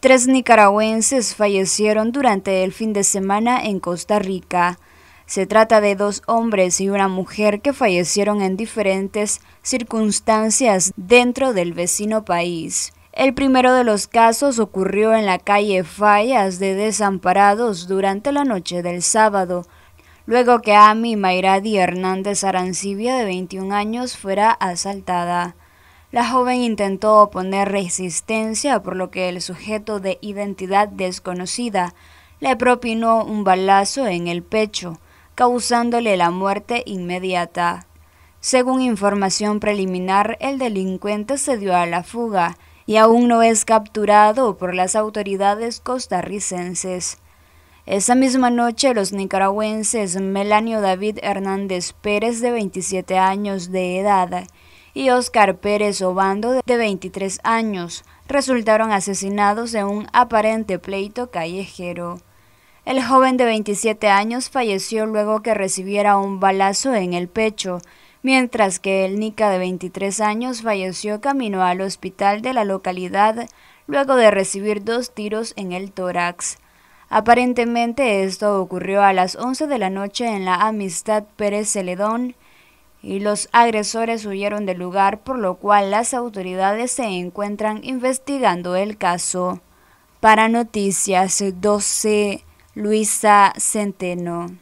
Tres nicaragüenses fallecieron durante el fin de semana en Costa Rica. Se trata de dos hombres y una mujer que fallecieron en diferentes circunstancias dentro del vecino país. El primero de los casos ocurrió en la calle Fallas de Desamparados durante la noche del sábado, luego que Ami Mayradi Hernández Arancibia, de 21 años, fuera asaltada. La joven intentó oponer resistencia, por lo que el sujeto de identidad desconocida le propinó un balazo en el pecho, causándole la muerte inmediata. Según información preliminar, el delincuente se dio a la fuga y aún no es capturado por las autoridades costarricenses. Esa misma noche, los nicaragüenses Melanio David Hernández Pérez, de 27 años de edad, y Oscar Pérez Obando, de 23 años, resultaron asesinados en un aparente pleito callejero. El joven de 27 años falleció luego que recibiera un balazo en el pecho, mientras que el Nica de 23 años falleció camino al hospital de la localidad luego de recibir dos tiros en el tórax. Aparentemente esto ocurrió a las 11 de la noche en la Amistad Pérez Celedón, y los agresores huyeron del lugar, por lo cual las autoridades se encuentran investigando el caso. Para Noticias 12, Luisa Centeno.